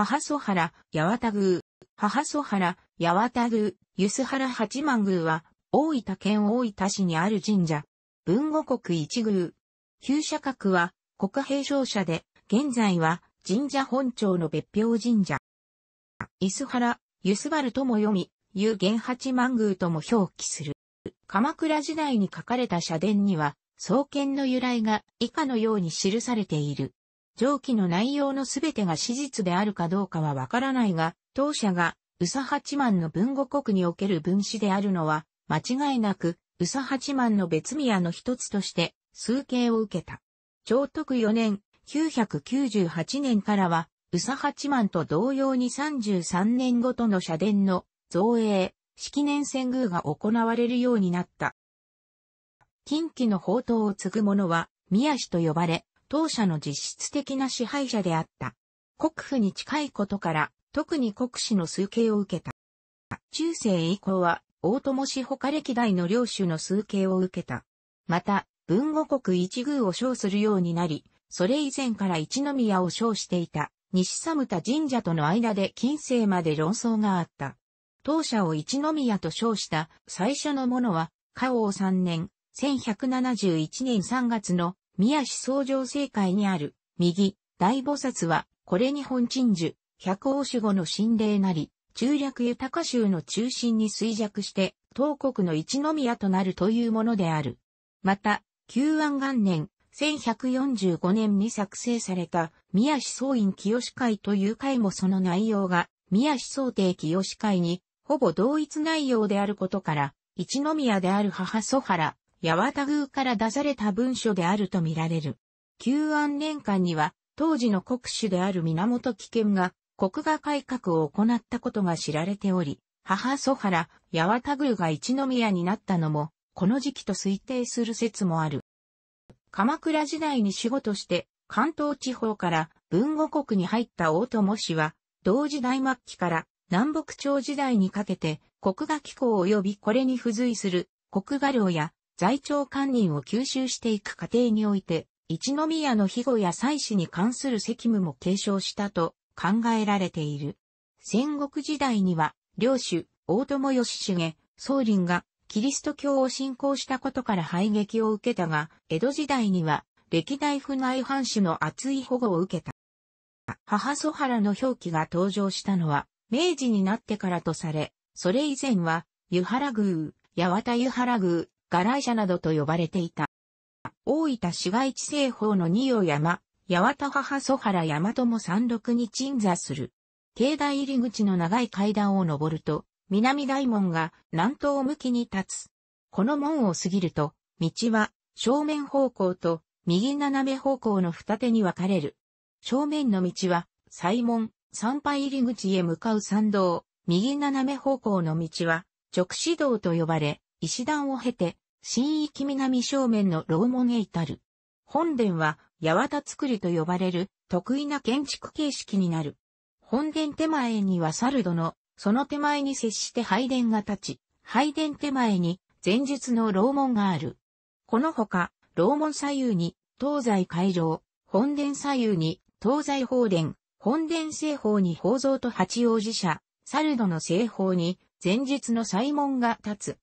母祖原、八幡宮、母祖原、八幡宮、ゆす原八幡宮は、大分県大分市にある神社。文後国一宮。旧社格は、国平商社で、現在は、神社本庁の別表神社。いす原、ら、ゆすばるとも読み、ゆ玄八幡宮とも表記する。鎌倉時代に書かれた社殿には、創建の由来が以下のように記されている。上記の内容のすべてが史実であるかどうかはわからないが、当社が宇佐八幡の文語国における分子であるのは、間違いなく、宇佐八幡の別宮の一つとして、数形を受けた。長徳4年、998年からは、宇佐八幡と同様に33年ごとの社殿の造営、式年遷宮が行われるようになった。近畿の宝刀を継ぐ者は、宮氏と呼ばれ、当社の実質的な支配者であった。国府に近いことから、特に国史の崇敬を受けた。中世以降は、大友氏他歴代の領主の崇敬を受けた。また、文後国一宮を称するようになり、それ以前から一宮を称していた西寒田神社との間で近世まで論争があった。当社を一宮と称した最初のものは、嘉王三年、1171年3月の宮市総上正会にある、右、大菩薩は、これ日本鎮守、百王守護の神霊なり、中略豊か州の中心に衰弱して、東国の一宮となるというものである。また、旧安元年、1145年に作成された、宮市総院清会という会もその内容が、宮市総定清会に、ほぼ同一内容であることから、一宮である母祖原、八幡宮から出された文書であるとみられる。旧安年間には、当時の国主である源危険が、国画改革を行ったことが知られており、母祖原、八幡宮が一宮になったのも、この時期と推定する説もある。鎌倉時代に守護として、関東地方から文後国に入った大友氏は、同時代末期から南北朝時代にかけて、国画機構及びこれに付随する国画領や在庁官人を吸収していく過程において、一宮の庇護や祭祀に関する責務も継承したと考えられている。戦国時代には、領主、大友義重、宗麟がキリスト教を信仰したことから排撃を受けたが、江戸時代には歴代府内藩主の厚い保護を受けた。母祖原の表記が登場したのは、明治になってからとされ、それ以前は、湯原宮、八幡湯原宮、ガライシャなどと呼ばれていた。大分市街地西方の二葉山、八幡母祖原山友山麓に鎮座する。境内入り口の長い階段を登ると、南大門が南東向きに立つ。この門を過ぎると、道は正面方向と右斜め方向の二手に分かれる。正面の道は、西門、参拝入り口へ向かう参道、右斜め方向の道は、直指道と呼ばれ、石段を経て、新域南正面の楼門へ至る。本殿は、八幡造りと呼ばれる、得意な建築形式になる。本殿手前には猿殿、その手前に接して拝殿が立ち、拝殿手前に、前述の楼門がある。このほか、楼門左右に、東西回廊、本殿左右に、東西放殿、本殿西方に宝蔵と八王子社、猿殿西方に、前述の西門が立つ。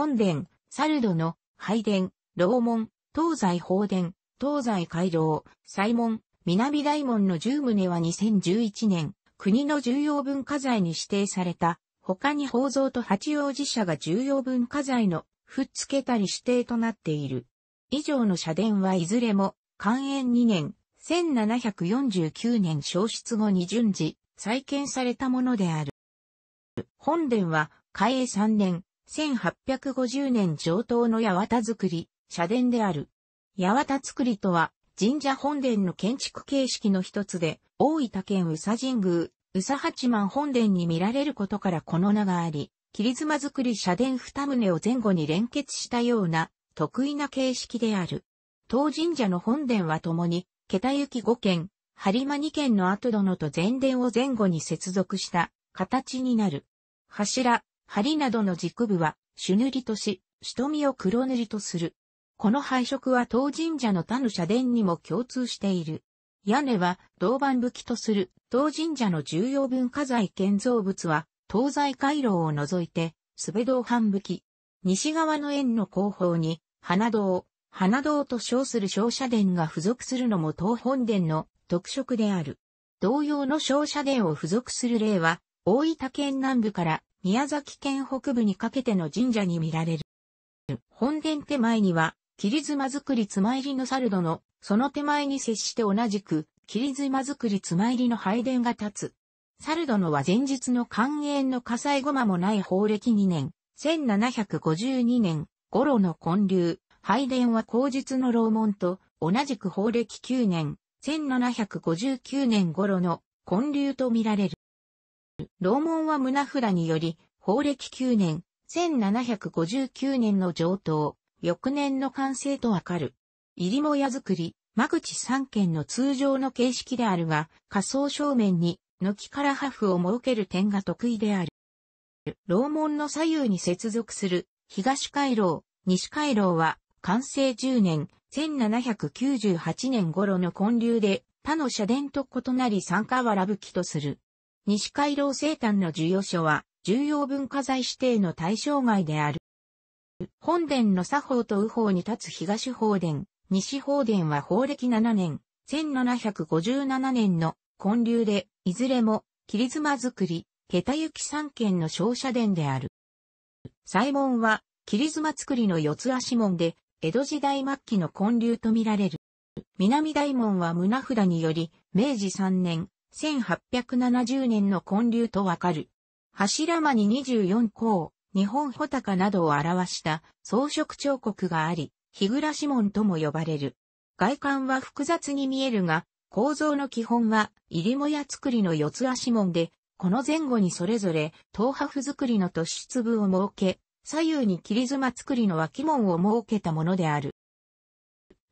本殿、猿ドの、拝殿、楼門、東西宝殿、東西回廊、西門、南大門の十棟は2011年、国の重要文化財に指定された、他に宝蔵と八王子社が重要文化財の、ふっつけたり指定となっている。以上の社殿はいずれも、寛延2年、1749年消失後に順次、再建されたものである。本殿は、開永3年、1850年上等の八幡作り、社殿である。八幡作りとは、神社本殿の建築形式の一つで、大分県宇佐神宮、宇佐八幡本殿に見られることからこの名があり、切妻作り社殿二棟を前後に連結したような、得意な形式である。当神社の本殿は共に、桁行き五軒、張間二軒の後殿と前殿を前後に接続した、形になる。柱、針などの軸部は、朱塗りとし、瞳を黒塗りとする。この配色は当神社の他の社殿にも共通している。屋根は銅板武器とする当神社の重要文化財建造物は東西回廊を除いて、すべ銅板武器。西側の円の後方に、花堂、花堂と称する商社殿が付属するのも東本殿の特色である。同様の商社殿を付属する例は、大分県南部から宮崎県北部にかけての神社に見られる。本殿手前には、霧妻作り妻入りのサルドの、その手前に接して同じく、霧妻作り妻入りの拝殿が立つ。サルドのは前日の寛迎の火災後間もない法暦2年、1752年、頃の建立、拝殿は後日の楼門と、同じく法暦9年、1759年頃の建立と見られる。老門は胸札により、法暦9年、1759年の上等、翌年の完成とわかる。入りもや作り、間口三軒の通常の形式であるが、仮想正面に、軒から破風を設ける点が得意である。楼門の左右に接続する、東回廊、西回廊は、完成10年、1798年頃の混流で、他の社殿と異なり参加原ラブとする。西回廊生誕の授与所は、重要文化財指定の対象外である。本殿の左方と右方に立つ東方殿、西方殿は法暦7年、1757年の建立で、いずれも、切妻作り、桁行き三軒の商社殿である。西門は、切妻作りの四つ足門で、江戸時代末期の建立とみられる。南大門は胸札により、明治3年、1870年の建立とわかる。柱間に24項、日本穂高などを表した装飾彫刻があり、日暮門とも呼ばれる。外観は複雑に見えるが、構造の基本は入りもや作りの四つ足門で、この前後にそれぞれ東波作りの突出部を設け、左右に切妻作りの脇門を設けたものである。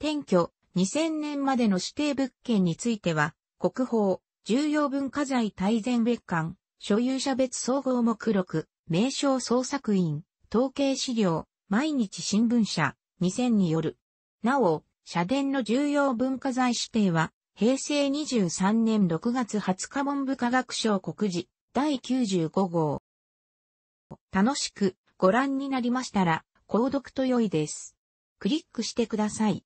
転居2000年までの指定物件については、国宝、重要文化財大全別館、所有者別総合目録、名称創作員、統計資料、毎日新聞社、2000による。なお、社殿の重要文化財指定は、平成23年6月20日文部科学省告示、第95号。楽しくご覧になりましたら、購読と良いです。クリックしてください。